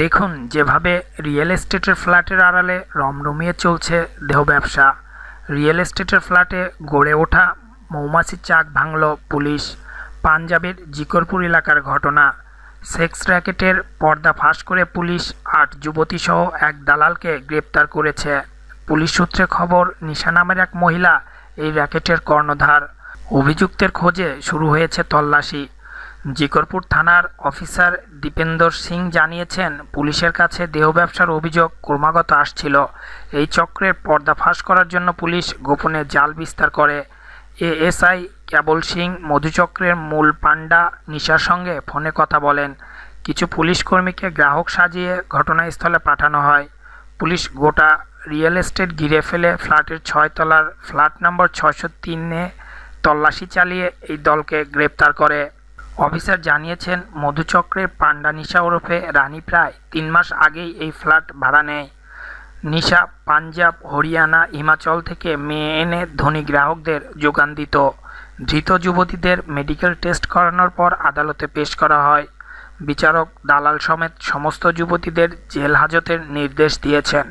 দেখুন যেভাবে রিয়েল এস্টেটের ফ্ল্যাটের আড়ালে রমরমিয়ে চলছে দেহ ব্যবসা রিয়েল এস্টেটের ফ্ল্যাটে গড়ে ওঠা মৌমাছির চাক ভাঙল পুলিশ পাঞ্জাবের জিকরপুর এলাকার ঘটনা সেক্স র্যাকেটের পর্দা ফাঁস করে পুলিশ আট যুবতীসহ এক দালালকে গ্রেপ্তার করেছে পুলিশ সূত্রে খবর নিশা নামের এক মহিলা এই র্যাকেটের কর্ণধার অভিযুক্তের খোঁজে শুরু হয়েছে তল্লাশি জিকরপুর থানার অফিসার দীপেন্দর সিং জানিয়েছেন পুলিশের কাছে দেহ ব্যবসার অভিযোগ ক্রমাগত আসছিল এই চক্রের পর্দাফাঁস করার জন্য পুলিশ গোপনে জাল বিস্তার করে এএসআই কেবল সিং মধুচক্রের মূল পাণ্ডা নিশার সঙ্গে ফোনে কথা বলেন কিছু পুলিশ কর্মীকে গ্রাহক সাজিয়ে ঘটনাস্থলে পাঠানো হয় পুলিশ গোটা রিয়েল এস্টেট ঘিরে ফেলে ফ্ল্যাটের ছয়তলার ফ্ল্যাট নম্বর ছশো তিনে তল্লাশি চালিয়ে এই দলকে গ্রেপ্তার করে অফিসার জানিয়েছেন মধুচক্রের পাণ্ডা নিশা ওরফে রানী প্রায় তিন মাস আগেই এই ফ্ল্যাট ভাড়া নেয় নিশা পাঞ্জাব হরিয়ানা হিমাচল থেকে মেয়ে এনে ধনী গ্রাহকদের যোগান দিত ধৃত যুবতীদের মেডিকেল টেস্ট করানোর পর আদালতে পেশ করা হয় বিচারক দালাল সমেত সমস্ত যুবতীদের জেল হাজতের নির্দেশ দিয়েছেন